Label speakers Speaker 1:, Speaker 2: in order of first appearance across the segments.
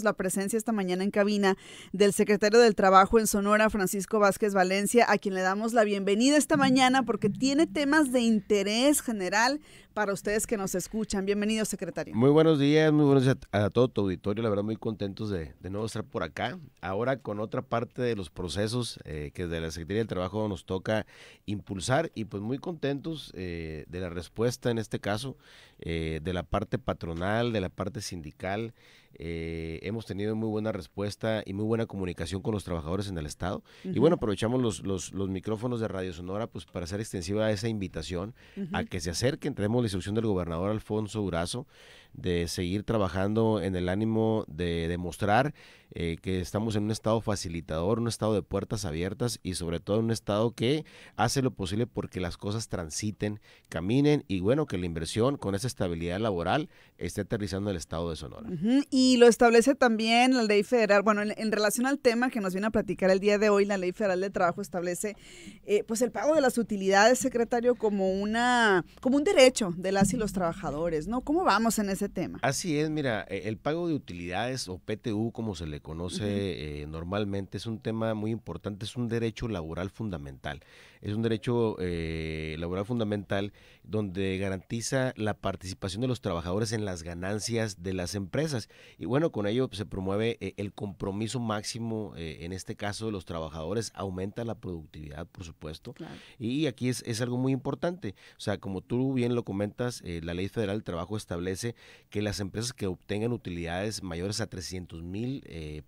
Speaker 1: La presencia esta mañana en cabina del secretario del Trabajo en Sonora, Francisco Vázquez Valencia, a quien le damos la bienvenida esta mañana porque tiene temas de interés general para ustedes que nos escuchan. Bienvenido, secretario.
Speaker 2: Muy buenos días, muy buenos días a, todo tu auditorio. La verdad, muy contentos de, de, nuevo estar por acá. Ahora con otra parte de los procesos eh, que desde la Secretaría del Trabajo nos toca impulsar y pues muy contentos eh, de la respuesta en este caso, eh, de la parte patronal, de la parte sindical. Eh, hemos tenido muy buena respuesta y muy buena comunicación con los trabajadores en el Estado. Y bueno, aprovechamos los, los, micrófonos de Radio Sonora pues, para hacer extensiva esa invitación a que se acerquen. Tenemos la instrucción del gobernador Alfonso Durazo de seguir trabajando en el ánimo de demostrar eh, que estamos en un estado facilitador, un estado de puertas abiertas y sobre todo un estado que hace lo posible porque las cosas transiten, caminen y bueno, que la inversión con esa estabilidad laboral esté aterrizando en el estado de Sonora.
Speaker 1: Y lo establece también la ley federal, bueno, en, relación al tema que nos viene a platicar el día de hoy, la ley federal de trabajo establece eh, pues el pago de las utilidades, secretario, como, una, como un derecho de las y los trabajadores, ¿no? ¿Cómo vamos en ese tema?
Speaker 2: Así es, mira, e-, el pago de utilidades o PTU, como se le conoce eh, normalmente, es un tema muy importante, es un derecho laboral fundamental es un derecho eh, laboral fundamental donde garantiza la participación de los trabajadores en las ganancias de las empresas. Y bueno, con ello pues, se promueve eh, el compromiso máximo, eh, en este caso de los trabajadores, aumenta la productividad, por supuesto. Y aquí es, es, algo muy importante. O sea, como tú bien lo comentas, la Ley Federal del Trabajo establece que las empresas que obtengan utilidades mayores a 300 mil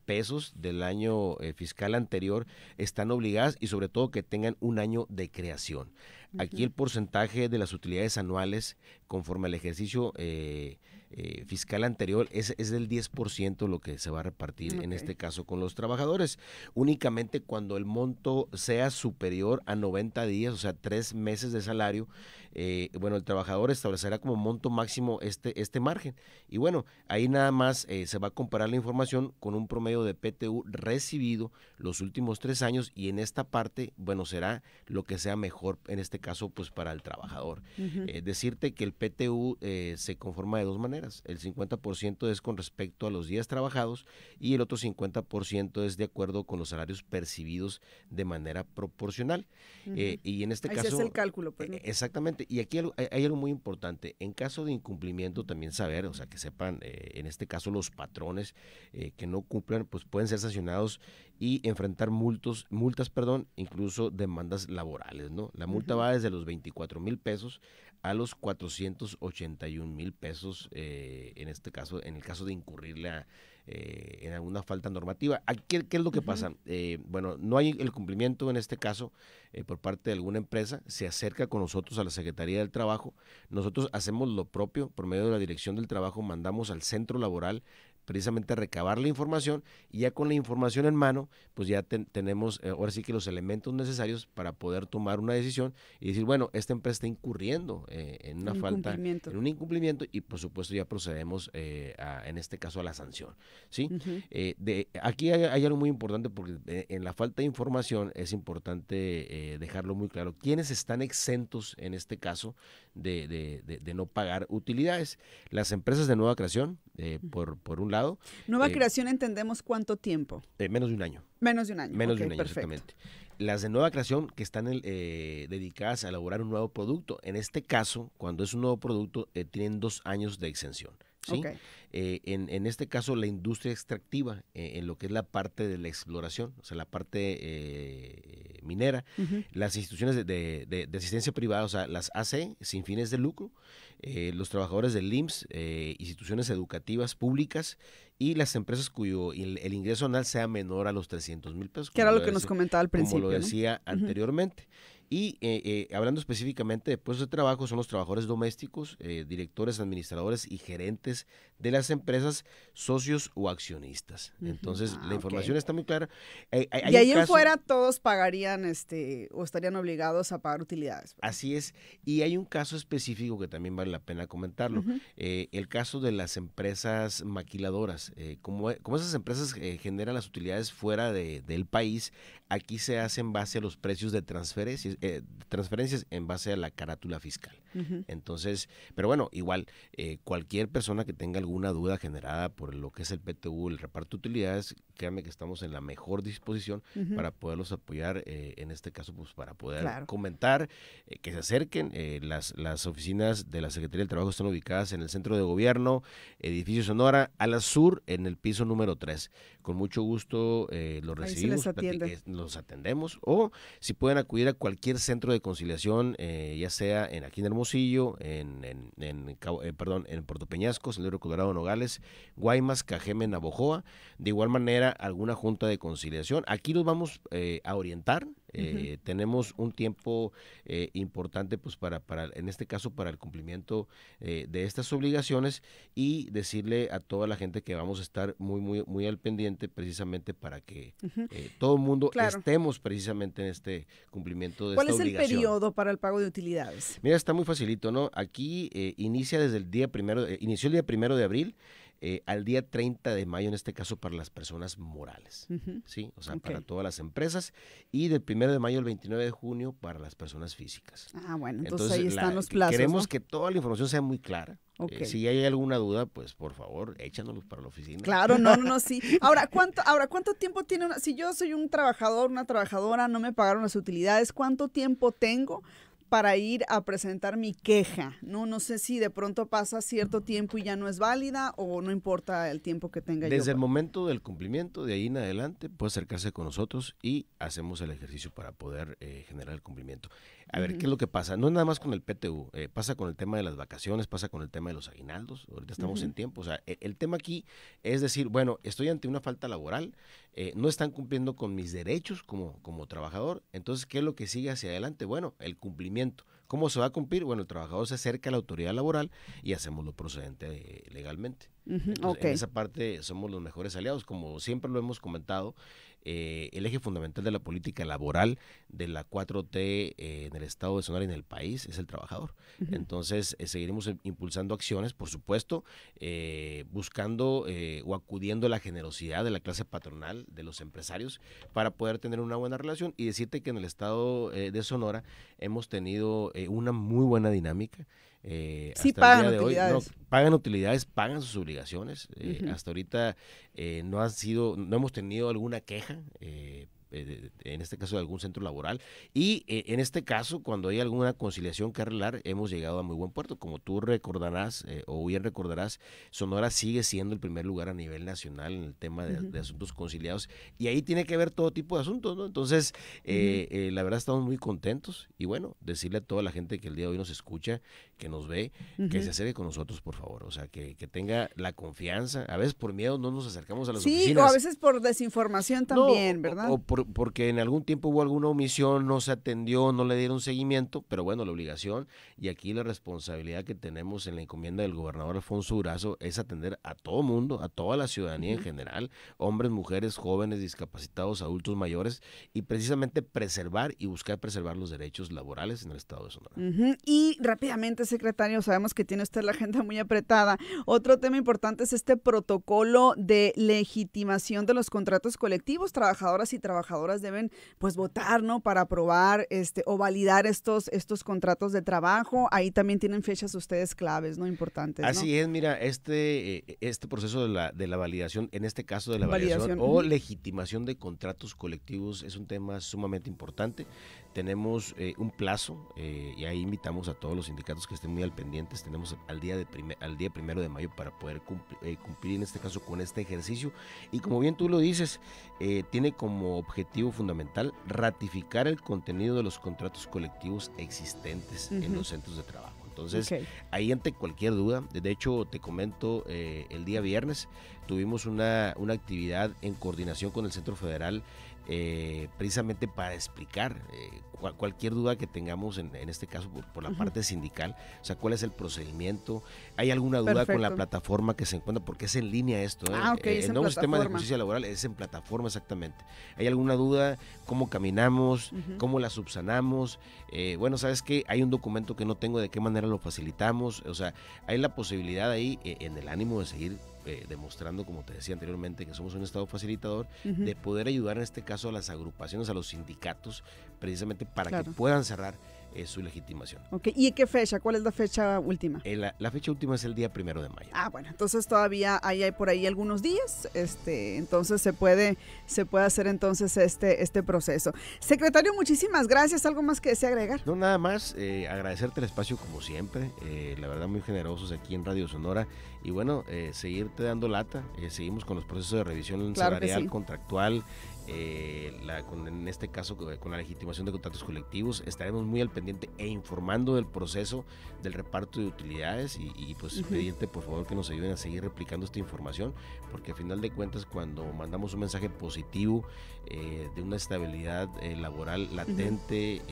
Speaker 2: pesos del año fiscal anterior están obligadas y sobre todo que tengan un año de creación. Aquí el porcentaje de las utilidades anuales conforme al ejercicio eh, eh, fiscal anterior es, es del 10% lo que se va a repartir en este caso con los trabajadores. Únicamente cuando el monto sea superior a 90 días, o sea, tres meses de salario, eh, bueno, el trabajador establecerá como monto máximo este, este margen. Y bueno, ahí nada más eh, se va a comparar la información con un promedio de PTU recibido los últimos tres años y en esta parte, bueno, será lo que sea mejor, en este caso, pues para el trabajador. Eh, decirte que el PTU se conforma de dos maneras. El 50% es con respecto a los días trabajados y el otro 50% es de acuerdo con los salarios percibidos de manera proporcional. y en este caso... Ese es el
Speaker 1: cálculo. Pues, e,
Speaker 2: Exactamente y aquí hay algo muy importante, en caso de incumplimiento también saber, o sea, que sepan, eh, en este caso los patrones eh, que no cumplan, pues pueden ser sancionados y enfrentar multos, multas, perdón, incluso demandas laborales, ¿no? La multa va desde los 24 mil pesos a los 481 mil pesos, eh, en este caso, en el caso de incurrirle a... Eh, en alguna falta normativa. ¿Qué es lo que pasa? Eh, bueno, no hay el cumplimiento en este caso eh, por parte de alguna empresa, se acerca con nosotros a la Secretaría del Trabajo, nosotros hacemos lo propio por medio de la Dirección del Trabajo, mandamos al centro laboral precisamente recabar la información y ya con la información en mano, pues ya tenemos eh, ahora sí que los elementos necesarios para poder tomar una decisión y decir, bueno, esta empresa está incurriendo eh, en una falta, en un incumplimiento y por supuesto ya procedemos eh, en este caso a la sanción. ¿sí? de, aquí hay, algo muy importante porque en la falta de información es importante dejarlo muy claro. ¿Quiénes están exentos en este caso de, no pagar utilidades? Las empresas de nueva creación, por, por un
Speaker 1: Nueva eh, creación entendemos cuánto tiempo.
Speaker 2: Eh, menos de un año.
Speaker 1: Menos de un año. Menos de un año,
Speaker 2: Las de nueva creación que están eh, dedicadas a elaborar un nuevo producto. En este caso, cuando es un nuevo producto, tienen dos años de exención. ¿sí? Eh, en, este caso, la industria extractiva, eh, en lo que es la parte de la exploración, o sea, la parte eh, minera, las instituciones de, de, asistencia privada, o sea, las AC, sin fines de lucro, los trabajadores del IMSS, instituciones educativas públicas y las empresas cuyo el, ingreso anual sea menor a los 300 mil pesos. Que era lo que nos comentaba al principio. Como lo decía anteriormente. Y eh, eh, hablando específicamente de puestos de trabajo, son los trabajadores domésticos, eh, directores, administradores y gerentes de las empresas, socios o accionistas. Entonces, la ah, información está muy clara. y ahí en fuera
Speaker 1: todos pagarían este, o estarían obligados a pagar utilidades.
Speaker 2: Así es. Y hay un caso específico que también vale la pena comentarlo. el caso de las empresas maquiladoras. como, como esas empresas generan las utilidades fuera del país, aquí se hacen base a los precios de transferencia eh, transferencias en base a la carátula fiscal. Entonces, pero bueno, igual, eh, cualquier persona que tenga alguna duda generada por lo que es el PTU, el reparto de utilidades, créanme que estamos en la mejor disposición para poderlos apoyar, eh, en este caso, pues para poder comentar, eh, que se acerquen. Eh, las, las oficinas de la Secretaría del Trabajo están ubicadas en el centro de gobierno, edificio Sonora, a la sur, en el piso número 3. Con mucho gusto los recibimos, los atendemos, o si pueden acudir a cualquier centro de conciliación, ya sea en aquí en Hermosillo, en, en, perdón, en Puerto Peñasco, Colorado, Nogales, Guaymas, Cajeme, Navojoa. De igual manera, alguna junta de conciliación. Aquí nos vamos eh, a orientar. Eh, tenemos un tiempo eh, importante, pues, para, para, en este caso, para el cumplimiento de estas obligaciones y decirle a toda la gente que vamos a estar muy, muy, muy al pendiente, precisamente para que todo el mundo estemos precisamente en este cumplimiento de ¿Cuál es el periodo
Speaker 1: para el pago de utilidades?
Speaker 2: Mira, está muy facilito, ¿no? Aquí inicia desde el día primero, inició el día primero de abril. Eh, al día 30 de mayo, en este caso para las personas morales, ¿sí? O sea, para todas las empresas, y del 1 de mayo al 29 de junio para las personas físicas. Ah, bueno, entonces, ahí están los plazos. Queremos que toda la información sea muy clara. Eh, si hay alguna duda, pues por favor, échanos para la oficina. Claro, no, no,
Speaker 1: sí. Ahora, ¿cuánto, ahora, ¿cuánto tiempo tiene una, si yo soy un trabajador, una trabajadora, no me pagaron las utilidades, ¿cuánto tiempo tengo para ir a presentar mi queja, ¿no? No sé si de pronto pasa cierto tiempo y ya no es válida o no importa el tiempo que tenga. Desde el
Speaker 2: momento del cumplimiento, de ahí en adelante, puede acercarse con nosotros y hacemos el ejercicio para poder eh, generar el cumplimiento. A ver, ¿qué es lo que pasa? No es nada más con el PTU, eh, pasa con el tema de las vacaciones, pasa con el tema de los aguinaldos, ahorita estamos en tiempo, o sea, e, el tema aquí es decir, bueno, estoy ante una falta laboral, eh, no están cumpliendo con mis derechos como, como trabajador. Entonces, ¿qué es lo que sigue hacia adelante? Bueno, el cumplimiento. ¿Cómo se va a cumplir? Bueno, el trabajador se acerca a la autoridad laboral y hacemos lo procedente eh, legalmente.
Speaker 1: En esa
Speaker 2: parte somos los mejores aliados, como siempre lo hemos comentado, eh, el eje fundamental de la política laboral de la 4T eh, en el estado de Sonora y en el país es el trabajador. Entonces, eh, seguiremos impulsando acciones, por supuesto, buscando o acudiendo a la generosidad de la clase patronal, de los empresarios, para poder tener una buena relación y decirte que en el estado de Sonora hemos tenido una muy buena dinámica. Eh, hasta pagan el día de utilidades. Hoy, pagan utilidades, pagan sus obligaciones. Eh, hasta ahorita eh, no han sido, no hemos tenido alguna queja eh, eh, en este caso de algún centro laboral. Y eh, en este caso, cuando hay alguna conciliación que arreglar, hemos llegado a muy buen puerto. Como tú recordarás, eh, o bien recordarás, Sonora sigue siendo el primer lugar a nivel nacional en el tema de, asuntos conciliados. Y ahí tiene que ver todo tipo de asuntos, ¿no? Entonces, la verdad estamos muy contentos. Y bueno, decirle a toda la gente que el día de hoy nos escucha, que nos ve, que se acerque con nosotros, por favor. O sea, que, tenga la confianza. A veces por miedo no nos acercamos a las oficinas. o a veces
Speaker 1: por desinformación también, ¿verdad? o
Speaker 2: por, porque en algún tiempo hubo alguna omisión, no se atendió, no le dieron seguimiento, pero bueno, la obligación y aquí la responsabilidad que tenemos en la encomienda del gobernador Alfonso Durazo es atender a todo mundo, a toda la ciudadanía en general, hombres, mujeres, jóvenes, discapacitados, adultos mayores, y precisamente preservar y buscar preservar los derechos laborales en el Estado de Sonora.
Speaker 1: Y rápidamente, secretario, sabemos que tiene usted la agenda muy apretada. Otro tema importante es este protocolo de legitimación de los contratos colectivos, trabajadoras y trabajadores trabajadoras deben pues votar, ¿no? Para aprobar este, o validar estos, estos contratos de trabajo. Ahí también tienen fechas ustedes claves, ¿no? Importantes. Así
Speaker 2: es, mira, este, eh, este proceso de la, de la validación, en este caso de la validación. o legitimación de contratos colectivos, es un tema sumamente importante tenemos eh, un plazo eh, y ahí invitamos a todos los sindicatos que estén muy al pendiente, Tenemos al día, de al día primero de mayo para poder eh, cumplir, en este caso con este ejercicio. Y como bien tú lo dices, tiene como objetivo fundamental ratificar el contenido de los contratos colectivos existentes en los centros de trabajo. Entonces, ahí ante cualquier duda, de hecho te comento, el día viernes tuvimos una, una actividad en coordinación con el Centro Federal eh, precisamente para explicar eh, cualquier duda que tengamos, en, este caso por, la parte sindical, o sea, cuál es el procedimiento, hay alguna duda con la plataforma que se encuentra, porque es en línea esto, eh, ah, eh en de justicia laboral, es en plataforma exactamente. ¿Hay alguna duda? ¿Cómo caminamos? ¿Cómo la subsanamos? bueno, sabes que hay un documento que no tengo, de qué manera lo facilitamos, o sea, hay la posibilidad ahí en el ánimo de seguir eh, demostrando, como te decía anteriormente, que somos un Estado facilitador, de poder ayudar en este caso a las agrupaciones, a los sindicatos, precisamente para que puedan cerrar eh, su legitimación.
Speaker 1: Okay. ¿Y qué fecha? ¿Cuál es la fecha última?
Speaker 2: Eh, la, fecha última es el día primero de mayo.
Speaker 1: Ah, bueno, entonces todavía hay, por ahí algunos días, este, entonces se puede, se puede hacer entonces este, este proceso. Secretario, muchísimas gracias. ¿Algo más que desea agregar? No, nada
Speaker 2: más, agradecerte el espacio como siempre, la verdad muy generosos aquí en Radio Sonora y bueno, eh, seguirte dando lata. Eh, seguimos con los procesos de revisión salarial, contractual, eh, en este caso con la legitimación de contratos colectivos. Estaremos muy al pendiente e informando del proceso del reparto de utilidades y, pues pedirte por favor que nos ayuden a seguir replicando esta información, porque al final de cuentas cuando mandamos un mensaje positivo de una estabilidad laboral latente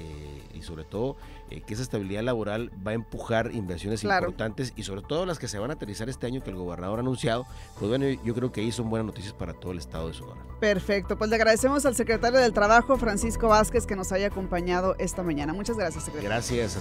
Speaker 2: y sobre todo que esa estabilidad laboral va a empujar inversiones importantes y sobre todo las que se van a aterrizar este este año que el gobernador ha anunciado, pues bueno, yo creo que ahí son buenas noticias para todo el estado de Sonora.
Speaker 1: Perfecto, pues le agradecemos al secretario del Trabajo, Francisco Vázquez, que nos haya acompañado esta mañana. Muchas gracias,
Speaker 2: secretario. Gracias.